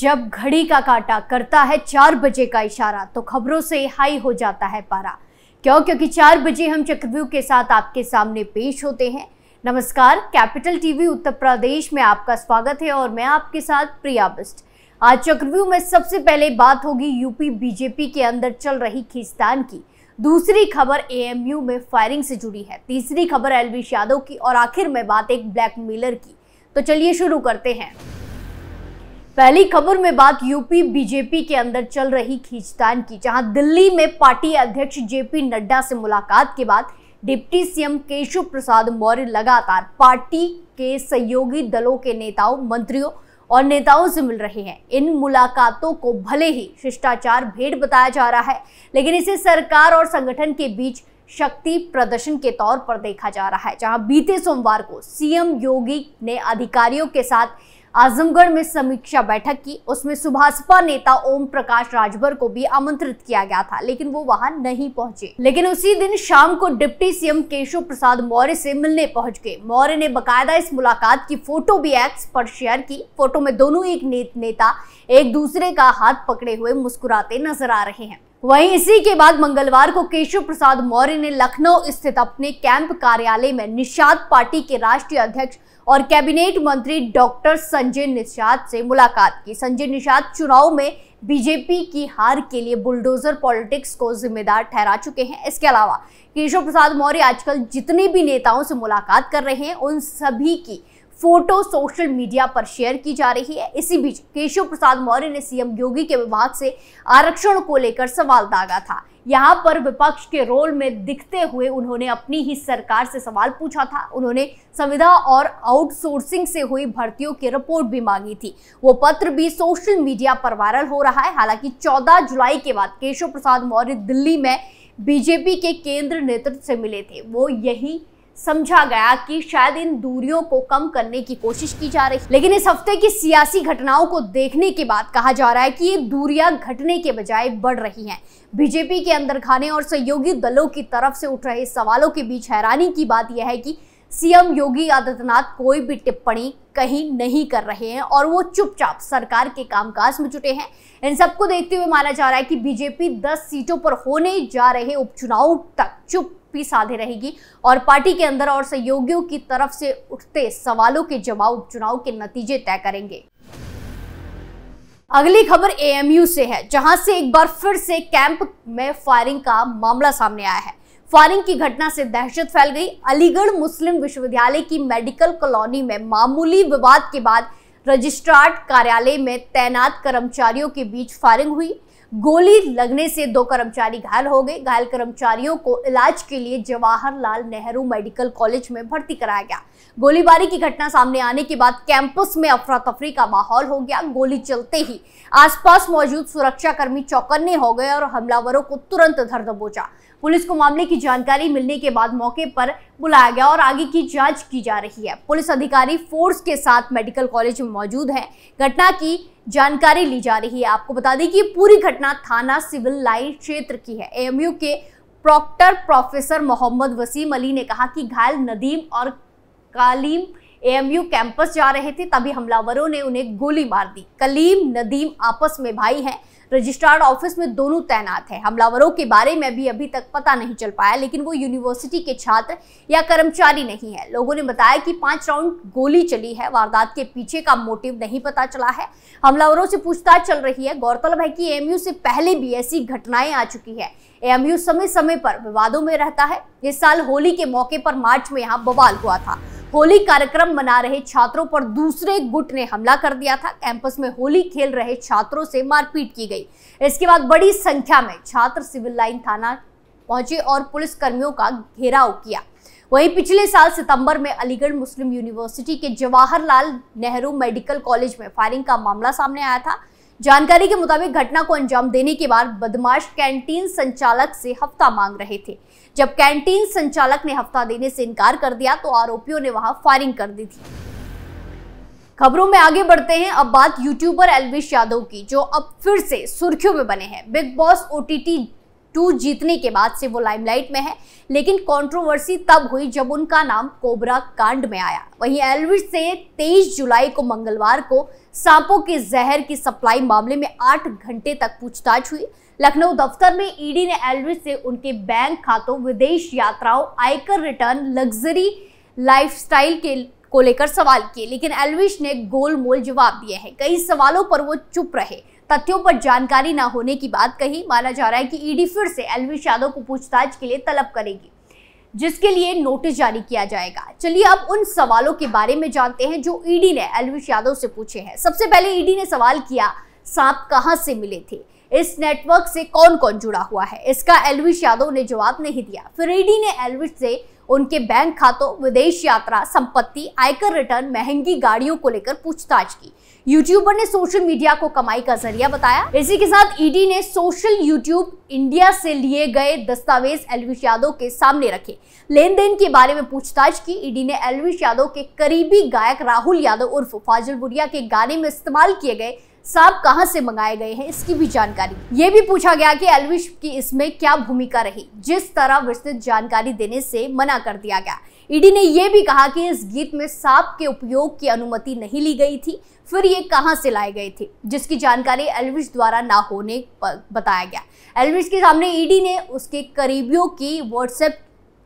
जब घड़ी का काटा करता है चार बजे का इशारा तो खबरों से हाई हो जाता है पारा क्यों क्योंकि चार बजे हम चक्रव्यू के साथ आपके सामने पेश होते हैं नमस्कार कैपिटल टीवी उत्तर प्रदेश में आपका स्वागत है और मैं आपके साथ प्रिया बिस्ट आज चक्रव्यू में सबसे पहले बात होगी यूपी बीजेपी के अंदर चल रही खींचतान की दूसरी खबर एएमयू में फायरिंग से जुड़ी है तीसरी खबर एलविश यादव की और आखिर में बात एक ब्लैक की तो चलिए शुरू करते हैं पहली खबर में बात यूपी बीजेपी के अंदर चल रही खींचतान की जहां दिल्ली में पार्टी अध्यक्ष जेपी नड्डा से मुलाकात के बाद डिप्टी सीएम केशव प्रसाद मौर्य लगातार पार्टी के सहयोगी दलों के नेताओं मंत्रियों और नेताओं से मिल रहे हैं इन मुलाकातों को भले ही शिष्टाचार भेंट बताया जा रहा है लेकिन इसे सरकार और संगठन के बीच शक्ति प्रदर्शन के तौर पर देखा जा रहा है जहां बीते सोमवार को सीएम योगी ने अधिकारियों के साथ आजमगढ़ में समीक्षा बैठक की उसमें सुभाषपा नेता ओम प्रकाश राजभर को भी आमंत्रित किया गया था लेकिन वो वहां नहीं पहुंचे लेकिन उसी दिन शाम को डिप्टी सीएम केशव प्रसाद मौर्य से मिलने पहुंच गए मौर्य ने बकायदा इस मुलाकात की फोटो भी एक्स पर शेयर की फोटो में दोनों एक नेता एक दूसरे का हाथ पकड़े हुए मुस्कुराते नजर आ रहे हैं वहीं इसी के बाद मंगलवार को केशव प्रसाद मौर्य ने लखनऊ स्थित अपने कैंप कार्यालय में निषाद पार्टी के राष्ट्रीय अध्यक्ष और कैबिनेट मंत्री डॉक्टर संजय निषाद से मुलाकात की संजय निषाद चुनाव में बीजेपी की हार के लिए बुलडोजर पॉलिटिक्स को जिम्मेदार ठहरा चुके हैं इसके अलावा केशव प्रसाद मौर्य आजकल जितने भी नेताओं से मुलाकात कर रहे हैं उन सभी की फोटो सोशल मीडिया पर शेयर की जा रही है इसी बीच केशव प्रसाद मौर्य ने सीएम योगी के विभाग से आरक्षण को लेकर सवाल दागा था यहाँ पर विपक्ष के रोल में दिखते हुए उन्होंने अपनी ही सरकार से सवाल पूछा था उन्होंने संविदा और आउटसोर्सिंग से हुई भर्तियों की रिपोर्ट भी मांगी थी वो पत्र भी सोशल मीडिया पर वायरल हो रहा है हालांकि 14 जुलाई के बाद केशव प्रसाद मौर्य दिल्ली में बीजेपी के केंद्र नेतृत्व से मिले थे वो यही समझा गया कि शायद इन दूरियों को कम करने की कोशिश की जा रही लेकिन इस हफ्ते की सियासी घटनाओं को देखने के बाद कहा जा रहा है कि ये दूरियां घटने के बजाय बढ़ रही हैं बीजेपी के खाने और सहयोगी दलों की तरफ से उठ रहे सवालों के बीच हैरानी की बात यह है कि सीएम योगी आदित्यनाथ कोई भी टिप्पणी कहीं नहीं कर रहे हैं और वो चुपचाप सरकार के कामकाज में जुटे हैं इन सबको देखते हुए माना जा रहा है कि बीजेपी 10 सीटों पर होने जा रहे उपचुनाव तक चुप चुप्पी साधे रहेगी और पार्टी के अंदर और सहयोगियों की तरफ से उठते सवालों के जवाब चुनाव के नतीजे तय करेंगे अगली खबर एएमयू से है जहां से एक बार फिर से कैंप में फायरिंग का मामला सामने आया है फायरिंग की घटना से दहशत फैल गई अलीगढ़ मुस्लिम विश्वविद्यालय की मेडिकल कॉलोनी में मामूली विवाद के बाद रजिस्ट्रार कार्यालय में तैनात कर्मचारियों के बीच फायरिंग हुई गोली लगने से दो कर्मचारी घायल हो गए घायल कर्मचारियों को इलाज के लिए जवाहरलाल नेहरू मेडिकल कॉलेज में भर्ती कराया गया गोलीबारी की घटना सामने आने के बाद कैंपस में अफरा तफरी का माहौल हो गया गोली चलते ही आसपास मौजूद सुरक्षाकर्मी चौकन्ने हो गए और हमलावरों को तुरंत धर दबोचा पुलिस को मामले की जानकारी मिलने के बाद मौके पर बुलाया गया और आगे की जांच की जा रही है पुलिस अधिकारी फोर्स के साथ मेडिकल कॉलेज में मौजूद है घटना की जानकारी ली जा रही है आपको बता दें कि पूरी घटना थाना सिविल लाइन क्षेत्र की है एएमयू के प्रॉक्टर प्रोफेसर मोहम्मद वसीम अली ने कहा कि घायल नदीम और कालीम एएमयू कैंपस जा रहे थे तभी हमलावरों ने उन्हें गोली मार दी कलीम नदीम आपस में भाई हैं रजिस्ट्रार ऑफिस में दोनों तैनात हैं हमलावरों के बारे में भी अभी तक पता नहीं चल पाया लेकिन वो यूनिवर्सिटी के छात्र या कर्मचारी नहीं है लोगों ने बताया कि पांच राउंड गोली चली है वारदात के पीछे का मोटिव नहीं पता चला है हमलावरों से पूछताछ चल रही है गौरतलब है कि एएमयू से पहले भी ऐसी घटनाएं आ चुकी है एएमयू समय समय पर विवादों में रहता है इस साल होली के मौके पर मार्च में यहाँ बवाल हुआ था होली कार्यक्रम मना रहे छात्रों पर दूसरे गुट ने हमला कर दिया था कैंपस में होली खेल रहे छात्रों से मारपीट की गई इसके बाद बड़ी संख्या में छात्र सिविल लाइन थाना पहुंचे और पुलिस कर्मियों का घेराव किया वहीं पिछले साल सितंबर में अलीगढ़ मुस्लिम यूनिवर्सिटी के जवाहरलाल नेहरू मेडिकल कॉलेज में फायरिंग का मामला सामने आया था जानकारी के मुताबिक घटना को अंजाम देने के बाद बदमाश कैंटीन संचालक से हफ्ता मांग रहे थे जब कैंटीन संचालक ने हफ्ता देने से इनकार कर दिया तो आरोपियों ने वहां फायरिंग कर दी थी खबरों में आगे बढ़ते हैं अब बात यूट्यूबर एलविश यादव की जो अब फिर से सुर्खियों में बने हैं बिग बॉस ओटीटी टू जीतने के बाद से वो लाइमलाइट में है लेकिन कंट्रोवर्सी तब हुई जब उनका नाम कोबरा कांड में आया वहीं एलविश से 23 जुलाई को मंगलवार को सांपों के जहर की सप्लाई मामले में आठ घंटे तक पूछताछ हुई लखनऊ दफ्तर में ईडी ने एलविश से उनके बैंक खातों विदेश यात्राओं आयकर रिटर्न लग्जरी लाइफस्टाइल के को लेकर सवाल किए लेकिन एलविश ने गोलमोल जवाब दिए हैं कई सवालों पर वो चुप रहे तथ्यों पर जानकारी न होने की बात कही माना जा रहा है कि ईडी फिर से एलविश यादव को पूछताछ के लिए तलब करेगी जिसके लिए नोटिस जारी किया जाएगा चलिए अब उन सवालों के बारे में जानते हैं जो ईडी ने एलविश यादव से पूछे हैं सबसे पहले ईडी ने सवाल किया सांप कहाँ से मिले थे इस नेटवर्क से कौन कौन जुड़ा हुआ है इसका एलविश यादव ने जवाब नहीं दिया फिर ईडी ने एलविश से उनके बैंक खातों विदेश यात्रा संपत्ति आयकर रिटर्न महंगी गाड़ियों को लेकर पूछताछ की यूट्यूबर ने सोशल मीडिया को कमाई का जरिया बताया इसी के साथ ईडी e ने सोशल यूट्यूब इंडिया से लिए गए दस्तावेज एलविश यादव के सामने रखे लेन देन के बारे में पूछताछ की ईडी e ने एलविश यादव के करीबी गायक राहुल यादव उर्फ फाजल बुरिया के गाने में इस्तेमाल किए गए सांप कहाँ से मंगाए गए हैं इसकी भी जानकारी ये भी पूछा गया कि एलविश की इसमें क्या भूमिका रही जिस तरह विस्तृत जानकारी देने से मना कर दिया गया ईडी ने यह भी कहा कि इस गीत में सांप के उपयोग की अनुमति नहीं ली गई थी फिर ये कहां से लाए गए थे जिसकी जानकारी एलविश द्वारा ना होने बताया गया एलविश के सामने ईडी ने उसके करीबियों की व्हाट्सएप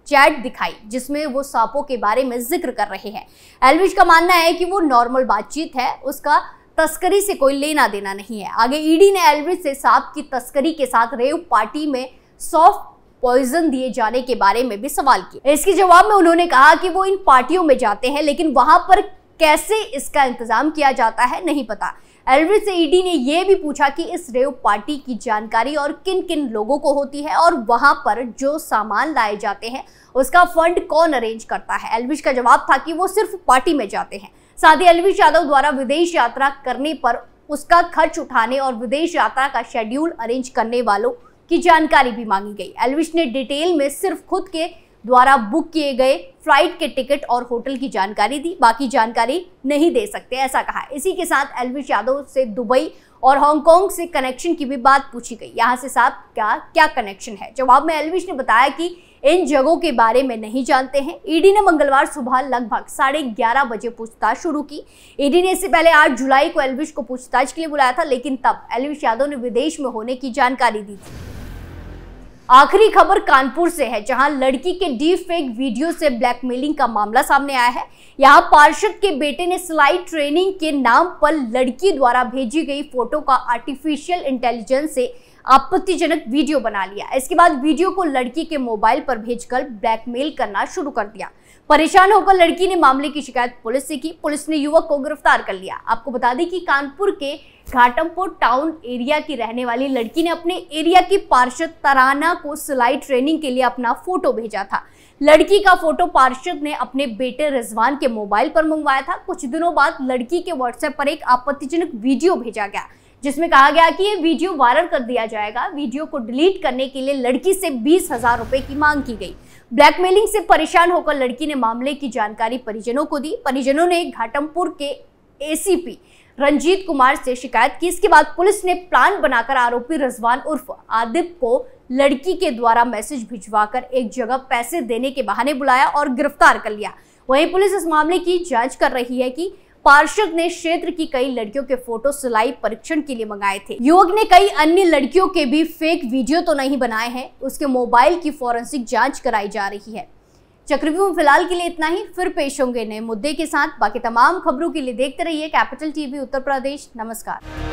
चैट दिखाई जिसमें वो सांपों के बारे में जिक्र कर रहे हैं एलविश का मानना है कि वो नॉर्मल बातचीत है उसका तस्करी से कोई लेना देना नहीं है आगे ईडी e ने एलविज से सांप की तस्करी के साथ रेव पार्टी में सॉफ्ट पॉइजन दिए जाने के बारे में भी सवाल किए इसके जवाब में उन्होंने कहा कि वो इन पार्टियों में जाते हैं लेकिन वहां पर कैसे इसका इंतजाम किया जाता है नहीं पता एलविज से ईडी e ने यह भी पूछा कि इस रेव पार्टी की जानकारी और किन किन लोगों को होती है और वहां पर जो सामान लाए जाते हैं उसका फंड कौन अरेंज करता है एलविज का जवाब था कि वो सिर्फ पार्टी में जाते हैं साथ ही एलवी यादव द्वारा विदेश यात्रा करने पर उसका खर्च उठाने और विदेश यात्रा का शेड्यूल अरेंज करने वालों की जानकारी भी मांगी गई एलविश ने डिटेल में सिर्फ खुद के द्वारा बुक किए गए फ्लाइट के टिकट और होटल की जानकारी दी बाकी जानकारी नहीं दे सकते ऐसा कहा इसी के साथ एलविश यादव से दुबई और हांगकांग से कनेक्शन की भी बात पूछी गई यहाँ से साहब क्या क्या कनेक्शन है जवाब में एलविश ने बताया कि इन जगहों के बारे में नहीं जानते हैं ईडी ने मंगलवार सुबह लगभग साढ़े ग्यारह बजे पूछताछ शुरू की ईडी ने इससे पहले 8 जुलाई को एलविश को पूछताछ के लिए बुलाया था लेकिन तब एलविश यादव ने विदेश में होने की जानकारी दी थी आखिरी खबर कानपुर से है जहां लड़की के डी फेक वीडियो से ब्लैकमेलिंग का मामला सामने आया है यहां पार्षद के बेटे ने सिलाई ट्रेनिंग के नाम पर लड़की द्वारा भेजी गई फोटो का आर्टिफिशियल इंटेलिजेंस से आपत्तिजनक वीडियो बना लिया इसके बाद वीडियो को लड़की के मोबाइल पर भेजकर ब्लैकमेल करना शुरू कर दिया परेशान होकर लड़की ने मामले की शिकायत पुलिस से की पुलिस ने युवक को गिरफ्तार कर लिया आपको बता दें कि कानपुर के घाटमपुर टाउन एरिया की रहने वाली लड़की ने अपने एरिया की पार्षद तराना को सिलाई ट्रेनिंग के लिए अपना फोटो भेजा था लड़की का फोटो पार्षद ने अपने बेटे रिजवान के मोबाइल पर मंगवाया था कुछ दिनों बाद लड़की के व्हाट्सएप पर एक आपत्तिजनक वीडियो भेजा गया जिसमें कहा गया कि ये वीडियो वायरल कर दिया जाएगा वीडियो को डिलीट करने के लिए लड़की से बीस हजार रुपए की मांग की गई ब्लैकमेलिंग से परेशान होकर लड़की ने मामले की जानकारी परिजनों को दी परिजनों ने घाटमपुर के एसीपी रंजीत कुमार से शिकायत की इसके बाद पुलिस ने प्लान बनाकर आरोपी रजवान उर्फ आदिब को लड़की के द्वारा मैसेज भिजवाकर एक जगह पैसे देने के बहाने बुलाया और गिरफ्तार कर लिया वहीं पुलिस इस मामले की जांच कर रही है कि पार्षद ने क्षेत्र की कई लड़कियों के फोटो सिलाई परीक्षण के लिए मंगाए थे योग ने कई अन्य लड़कियों के भी फेक वीडियो तो नहीं बनाए हैं उसके मोबाइल की फॉरेंसिक जाँच कराई जा रही है चक्रव्यूह में फिलहाल के लिए इतना ही फिर पेश होंगे नए मुद्दे के साथ बाकी तमाम खबरों के लिए देखते रहिए कैपिटल टीवी उत्तर प्रदेश नमस्कार